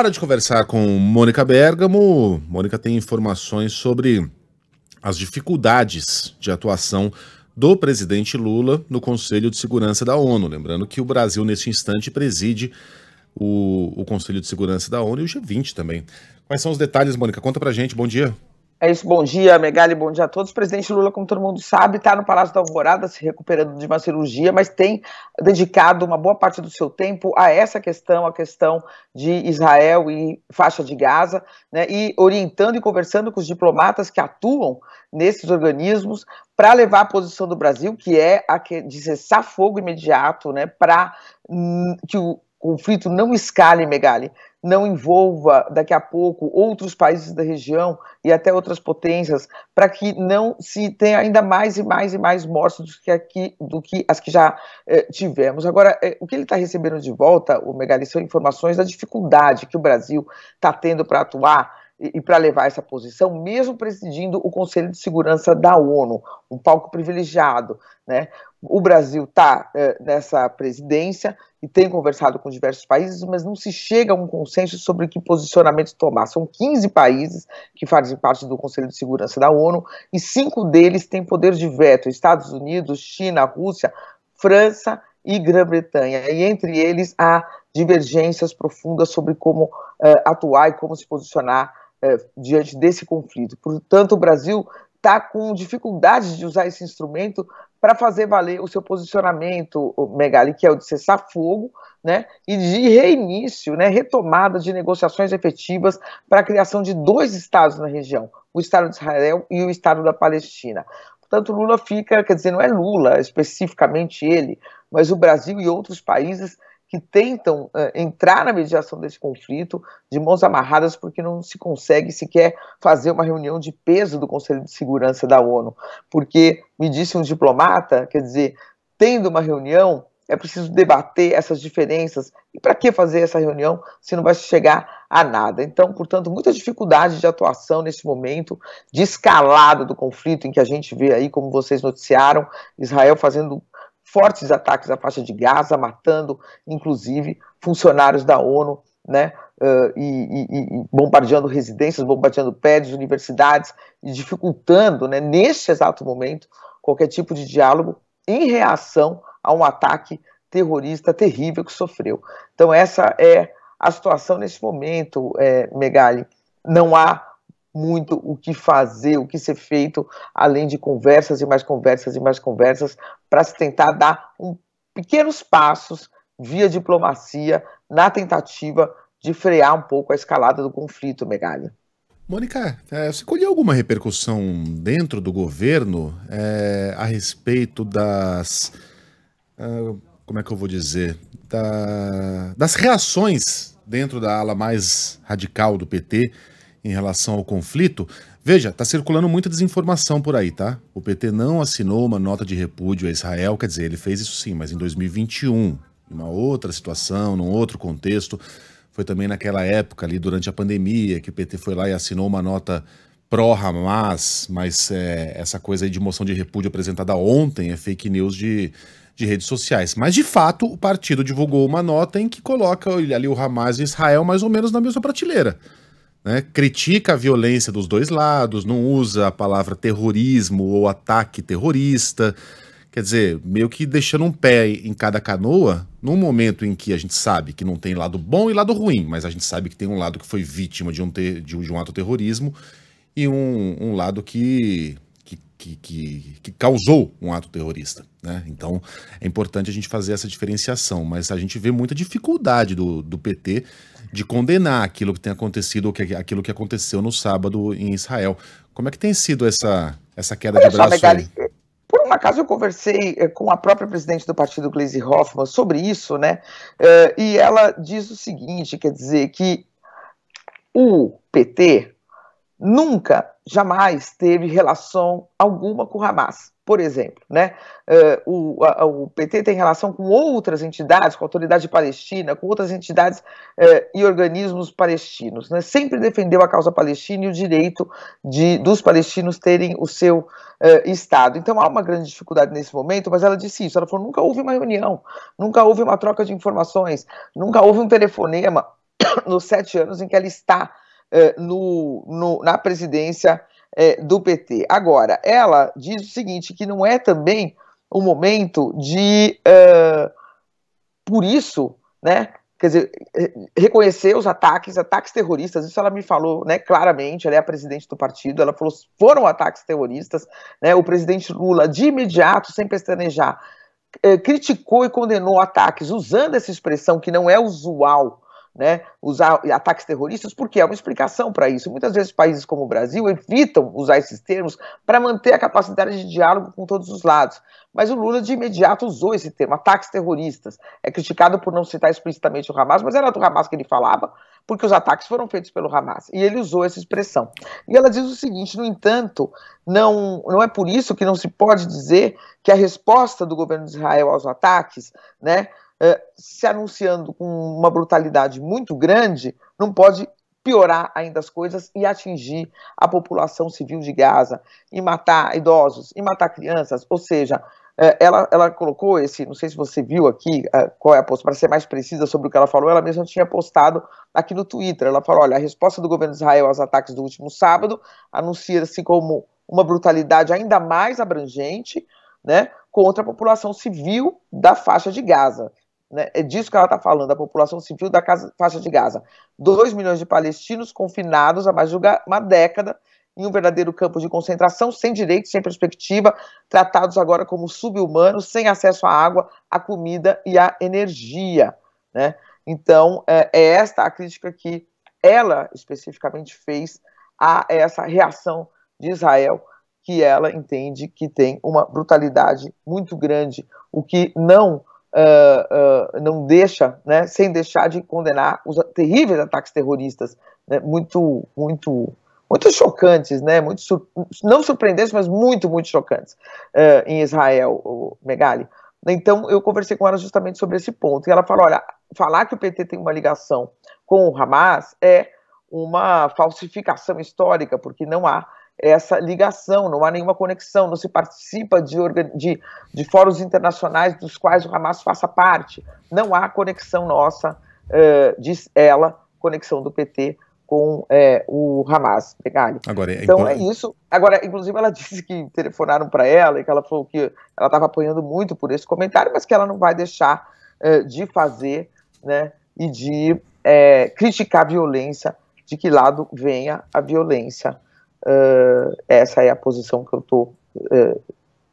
Hora de conversar com Mônica Bergamo. Mônica tem informações sobre as dificuldades de atuação do presidente Lula no Conselho de Segurança da ONU. Lembrando que o Brasil, neste instante, preside o, o Conselho de Segurança da ONU e o G20 também. Quais são os detalhes, Mônica? Conta pra gente. Bom dia. É isso, bom dia, Megali, bom dia a todos. O presidente Lula, como todo mundo sabe, está no Palácio da Alvorada se recuperando de uma cirurgia, mas tem dedicado uma boa parte do seu tempo a essa questão, a questão de Israel e faixa de Gaza, né, e orientando e conversando com os diplomatas que atuam nesses organismos para levar a posição do Brasil, que é a de cessar fogo imediato, né, para hum, que o conflito não escale, Megali, não envolva daqui a pouco outros países da região e até outras potências, para que não se tenha ainda mais e mais e mais mortes do que, aqui, do que as que já eh, tivemos. Agora, eh, o que ele está recebendo de volta, o Megali, são informações da dificuldade que o Brasil está tendo para atuar e, para levar essa posição, mesmo presidindo o Conselho de Segurança da ONU, um palco privilegiado. Né? O Brasil está é, eh, nessa presidência e tem conversado com diversos países, mas não se chega a um consenso sobre que posicionamento tomar. São 15 países que fazem parte do Conselho de Segurança da ONU e cinco deles têm poder de veto: Estados Unidos, China, Rússia, França e Grã-Bretanha. E entre eles há divergências profundas sobre como uh, atuar e como se posicionar é, diante desse conflito. Portanto, o Brasil está com dificuldades de usar esse instrumento para fazer valer o seu posicionamento, Megali, que é o de cessar fogo, né, e de reinício, né, retomada de negociações efetivas para a criação de dois estados na região, o Estado de Israel e o Estado da Palestina. Portanto, Lula fica, quer dizer, não é Lula especificamente ele, mas o Brasil e outros países que tentam uh, entrar na mediação desse conflito de mãos amarradas porque não se consegue sequer fazer uma reunião de peso do Conselho de Segurança da ONU. Porque, me disse um diplomata, quer dizer, tendo uma reunião, é preciso debater essas diferenças. E para que fazer essa reunião se não vai chegar a nada? Então, portanto, muita dificuldade de atuação nesse momento de escalada do conflito em que a gente vê aí, como vocês noticiaram, Israel fazendo fortes ataques à faixa de Gaza, matando, inclusive, funcionários da ONU, né? Uh, e, e, e, bombardeando residências, bombardeando prédios, universidades e dificultando, né, neste exato momento, qualquer tipo de diálogo em reação a um ataque terrorista terrível que sofreu. Então essa é a situação neste momento, é, Megali. Não há muito o que fazer, o que ser feito, além de conversas e mais conversas e mais conversas, para se tentar dar um, pequenos passos via diplomacia na tentativa de frear um pouco a escalada do conflito, Megali. Mônica, é, você colheu alguma repercussão dentro do governo é, a respeito das. Uh, como é que eu vou dizer? Da, das reações dentro da ala mais radical do PT em relação ao conflito. Veja, está circulando muita desinformação por aí, tá? O PT não assinou uma nota de repúdio a Israel, quer dizer, ele fez isso sim, mas em 2021, em uma outra situação, num outro contexto. Foi também naquela época ali, durante a pandemia, que o PT foi lá e assinou uma nota pró-Hamas, mas é, essa coisa aí de moção de repúdio apresentada ontem é fake news de, de redes sociais. Mas, de fato, o partido divulgou uma nota em que coloca ali o Hamas e Israel mais ou menos na mesma prateleira né, critica a violência dos dois lados, não usa a palavra terrorismo ou ataque terrorista. Quer dizer, meio que deixando um pé em cada canoa, num momento em que a gente sabe que não tem lado bom e lado ruim, mas a gente sabe que tem um lado que foi vítima de um, de um, de um ato terrorismo e um, um lado que que, que, que, causou um ato terrorista. Né? Então é importante a gente fazer essa diferenciação, mas a gente vê muita dificuldade do, do PT de condenar aquilo que tem acontecido, aquilo que aconteceu no sábado em Israel. Como é que tem sido essa, essa queda Olha de braço? Só, Megali, por um acaso eu conversei eh, com a própria presidente do partido, Gleisi Hoffmann, sobre isso, né? Eh, e ela diz o seguinte, quer dizer que o PT nunca, jamais teve relação alguma com o Hamas por exemplo, né? Uh, o, a, o, PT tem relação com outras entidades, com a autoridade palestina, com outras entidades uh, e organismos palestinos, né? Sempre defendeu a causa palestina e o direito de, dos palestinos terem o seu uh, estado. Então há uma grande dificuldade nesse momento, mas ela disse isso. Ela falou: nunca houve uma reunião, nunca houve uma troca de informações, nunca houve um telefonema nos sete anos em que ela está no, no, na presidência é, do PT. Agora, ela diz o seguinte: que não é também um momento de, uh, por isso, né? Quer dizer, reconhecer os ataques, ataques terroristas, isso ela me falou né, claramente, ela é a presidente do partido, ela falou, foram ataques terroristas, né, o presidente Lula, de imediato, sem pestanejar, criticou e condenou ataques, usando essa expressão que não é usual né, usar ataques terroristas, porque há é uma explicação para isso. Muitas vezes países como o Brasil evitam usar esses termos para manter a capacidade de diálogo com todos os lados. Mas o Lula de imediato usou esse termo, ataques terroristas. É criticado por não citar explicitamente o Hamas, mas era do Hamas que ele falava, porque os ataques foram feitos pelo Hamas. E ele usou essa expressão. E ela diz o seguinte: no entanto, não, não é por isso que não se pode dizer que a resposta do governo de Israel aos ataques, né? É, se anunciando com uma brutalidade muito grande, não pode piorar ainda as coisas e atingir a população civil de Gaza e matar idosos e matar crianças, ou seja, é, ela, ela colocou esse, não sei se você viu aqui é, qual é a post, para ser mais precisa sobre o que ela falou, ela mesma tinha postado aqui no Twitter. Ela falou: olha, a resposta do governo de Israel aos ataques do último sábado anuncia-se como uma brutalidade ainda mais abrangente né, contra a população civil da faixa de Gaza. Né? É disso que ela está falando, da população civil da casa, faixa de Gaza. 2 milhões de palestinos confinados há mais de uma década em um verdadeiro campo de concentração, sem direitos, sem perspectiva, tratados agora como subhumanos, sem acesso à água, à comida e à energia. Né? Então, é, é, esta a crítica que ela especificamente fez a essa reação de Israel, que ela entende que tem uma brutalidade muito grande, o que não uh, uh, não deixa, né, sem deixar de condenar os terríveis ataques terroristas, né, muito, muito, muito chocantes, né, muito sur não surpreendentes, mas muito, muito chocantes uh, em Israel, o Megali. Então eu conversei com ela justamente sobre esse ponto e ela falou, olha, falar que o PT tem uma ligação com o Hamas é uma falsificação histórica, porque não há essa ligação, não há nenhuma conexão, não se participa de, de, de fóruns internacionais dos quais o Hamas faça parte. Não há conexão nossa, uh, diz ela, conexão do PT com é, o Hamas. Pegalho. Agora, é então é isso. Agora, inclusive, ela disse que telefonaram para ela e que ela falou que ela estava apoiando muito por esse comentário, mas que ela não vai deixar eh, de fazer né, e de criticar a violência, de que lado venha a violência. Uh, essa é a posição que eu estou. Uh,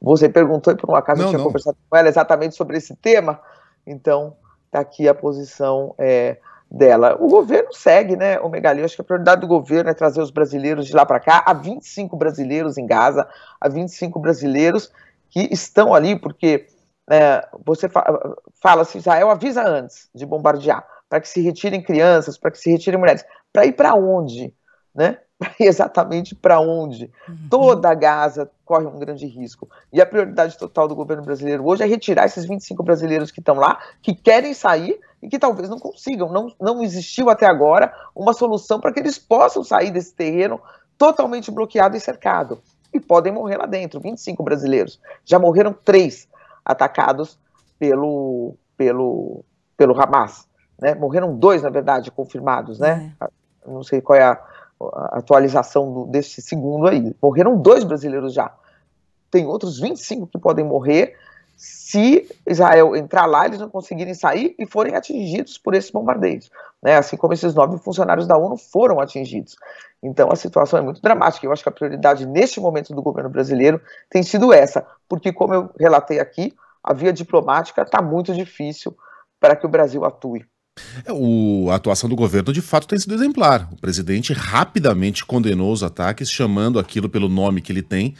você perguntou e por um acaso não, eu tinha não. conversado com ela exatamente sobre esse tema, então está aqui a posição é, dela. O governo segue, né, o Megali? Eu acho que a prioridade do governo é trazer os brasileiros de lá para cá. Há 25 brasileiros em Gaza, há 25 brasileiros que estão ali, porque é, você fa fala assim, Israel avisa antes de bombardear, para que se retirem crianças, para que se retirem mulheres. Para ir para onde? Né? exatamente para onde. Uhum. Toda a Gaza corre um grande risco. E a prioridade total do governo brasileiro hoje é retirar esses 25 brasileiros que estão lá, que querem sair e que talvez não consigam. Não, não existiu até agora uma solução para que eles possam sair desse terreno totalmente bloqueado e cercado. E podem morrer lá dentro. 25 brasileiros. Já morreram três atacados pelo, pelo, pelo Hamas. Né? Morreram dois, na verdade, confirmados, né? É. Não sei qual é a a atualização deste desse segundo aí. Morreram dois brasileiros já. Tem outros 25 que podem morrer se Israel entrar lá, eles não conseguirem sair e forem atingidos por esses bombardeios. Né? Assim como esses nove funcionários da ONU foram atingidos. Então a situação é muito dramática. Eu acho que a prioridade neste momento do governo brasileiro tem sido essa, porque, como eu relatei aqui, a via diplomática está muito difícil para que o Brasil atue. É, o, a atuação do governo de fato tem sido exemplar. O presidente rapidamente condenou os ataques, chamando aquilo pelo nome que ele tem,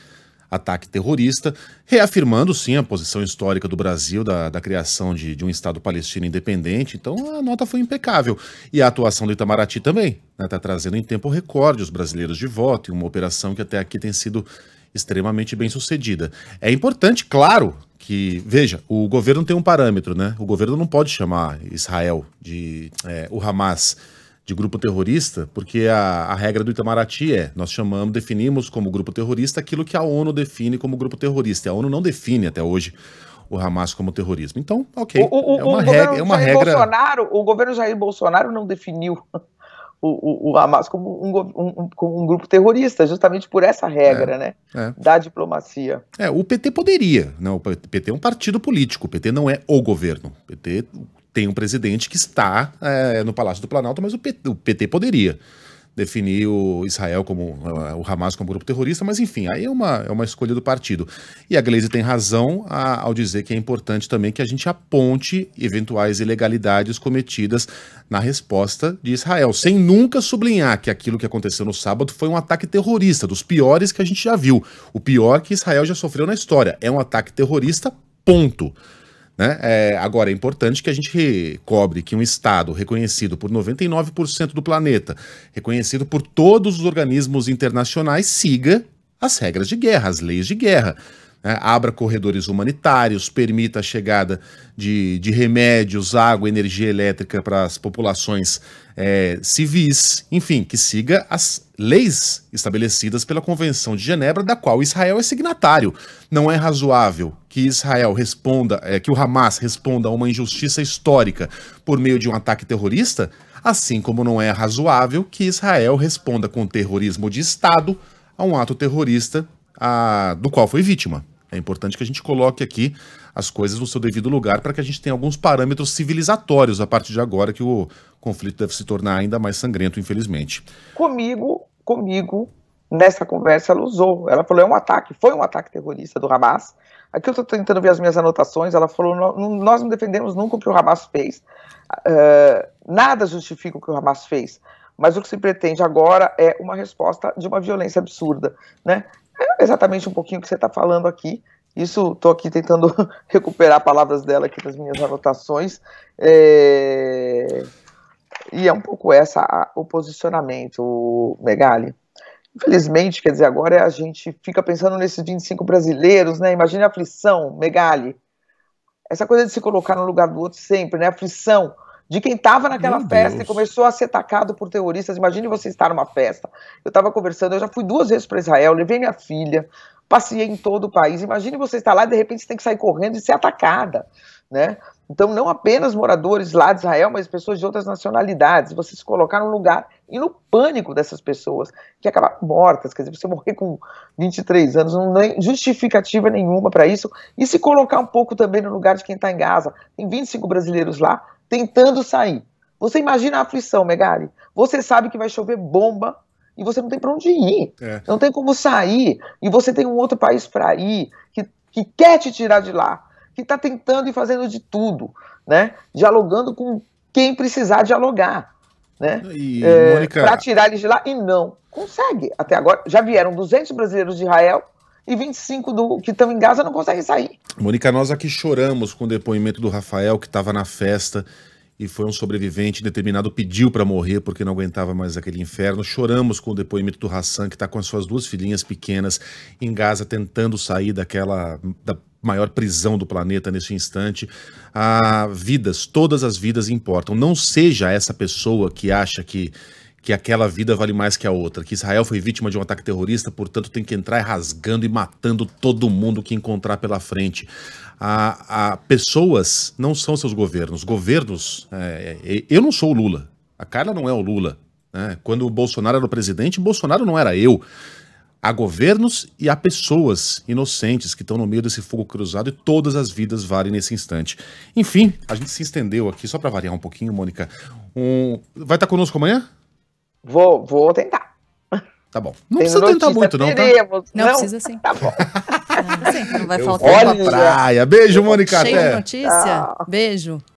ataque terrorista, reafirmando sim a posição histórica do Brasil da, da criação de, de, um Estado palestino independente. Então a nota foi impecável. E a atuação do Itamaraty também está né, tá trazendo em tempo recorde os brasileiros de voto em uma operação que até aqui tem sido extremamente bem sucedida. É importante, claro, que veja, o governo tem um parâmetro, né? O governo não pode chamar Israel de é, o Hamas de grupo terrorista, porque a, a, regra do Itamaraty é nós chamamos, definimos como grupo terrorista aquilo que a ONU define como grupo terrorista. E a ONU não define até hoje o Hamas como terrorismo. Então, ok. O, o, é uma o regra. É uma regra... o governo Jair Bolsonaro não definiu o, o, Hamas como um, um, um, grupo terrorista, justamente por essa regra, é, né? É. Da diplomacia. É, o PT poderia, né? O PT é um partido político, o PT não é o governo. O PT tem um presidente que está é, no Palácio do Planalto, mas o PT, o PT poderia definir o Israel como ah, o Hamas como grupo terrorista, mas enfim, aí é uma, é uma escolha do partido. E a Gleisi tem razão a, ao dizer que é importante também que a gente aponte eventuais ilegalidades cometidas na resposta de Israel, sem nunca sublinhar que aquilo que aconteceu no sábado foi um ataque terrorista, dos piores que a gente já viu, o pior que Israel já sofreu na história. É um ataque terrorista, ponto. Né? É, agora, é importante que a gente recobre que um Estado reconhecido por 99% do planeta, reconhecido por todos os organismos internacionais, siga as regras de guerra, as leis de guerra né, abra corredores humanitários, permita a chegada de, de remédios, água, energia elétrica para as populações é, civis, enfim, que siga as leis estabelecidas pela Convenção de Genebra, da qual Israel é signatário. Não é razoável que Israel responda, é, que o Hamas responda a uma injustiça histórica por meio de um ataque terrorista, assim como não é razoável que Israel responda com terrorismo de Estado a um ato terrorista a, do qual foi vítima. É importante que a gente coloque aqui as coisas no seu devido lugar para que a gente tenha alguns parâmetros civilizatórios a partir de agora que o conflito deve se tornar ainda mais sangrento, infelizmente. Comigo, comigo, nessa conversa ela usou. Ela falou: é um ataque, foi um ataque terrorista do Hamas. Aqui eu estou tentando ver as minhas anotações. Ela falou: nós não defendemos nunca o que o Hamas fez. Uh, nada justifica o que o Hamas fez. Mas o que se pretende agora é uma resposta de uma violência absurda. Né? É exatamente um pouquinho que você está falando aqui. Isso, estou aqui tentando recuperar palavras dela aqui nas minhas anotações. É... E é um pouco essa a, o posicionamento, Megali. Infelizmente, quer dizer, agora a gente fica pensando nesses 25 brasileiros, né? Imagina a aflição, Megali. Essa coisa de se colocar no lugar do outro sempre, né? Aflição de quem estava naquela Meu festa Deus. e começou a ser atacado por terroristas. Imagine você estar numa festa. Eu estava conversando, eu já fui duas vezes para Israel, levei minha filha, passei em todo o país. Imagine você estar lá e de repente você tem que sair correndo e ser atacada, né? Então, não apenas moradores lá de Israel, mas pessoas de outras nacionalidades. Você se colocar no lugar e no pânico dessas pessoas, que acabaram mortas. Quer dizer, você morrer com 23 anos, não tem justificativa nenhuma para isso. E se colocar um pouco também no lugar de quem está em Gaza. Tem 25 brasileiros lá, tentando sair. Você imagina a aflição, Megari. Você sabe que vai chover bomba e você não tem para onde ir. É. Não tem como sair. E você tem um outro país para ir que, que quer te tirar de lá, que está tentando e fazendo de tudo, né? Dialogando com quem precisar dialogar, né? É, Para tirar eles de lá e não consegue. Até agora já vieram 200 brasileiros de Israel e 25 do, que estão em Gaza não conseguem sair. Mônica, nós aqui choramos com o depoimento do Rafael, que estava na festa e foi um sobrevivente determinado, pediu para morrer porque não aguentava mais aquele inferno. Choramos com o depoimento do Hassan, que está com as suas duas filhinhas pequenas em Gaza, tentando sair daquela da maior prisão do planeta nesse instante. Ah, vidas, todas as vidas importam. Não seja essa pessoa que acha que que aquela vida vale mais que a outra, que Israel foi vítima de um ataque terrorista, portanto tem que entrar rasgando e matando todo mundo que encontrar pela frente. A, a pessoas não são seus governos. Governos. É, é, eu não sou o Lula. A Carla não é o Lula. Né? Quando o Bolsonaro era o presidente, Bolsonaro não era eu. Há governos e há pessoas inocentes que estão no meio desse fogo cruzado e todas as vidas valem nesse instante. Enfim, a gente se estendeu aqui, só para variar um pouquinho, Mônica. Um... Vai estar tá conosco amanhã? Vou, vou tentar. Tá bom. Não Tem precisa tentar muito, não, tá? Não, não precisa sim. Tá bom. Não, não, vai faltar. Olha pra praia. Beijo, Mônica. Cheio de notícia. Ah. Beijo.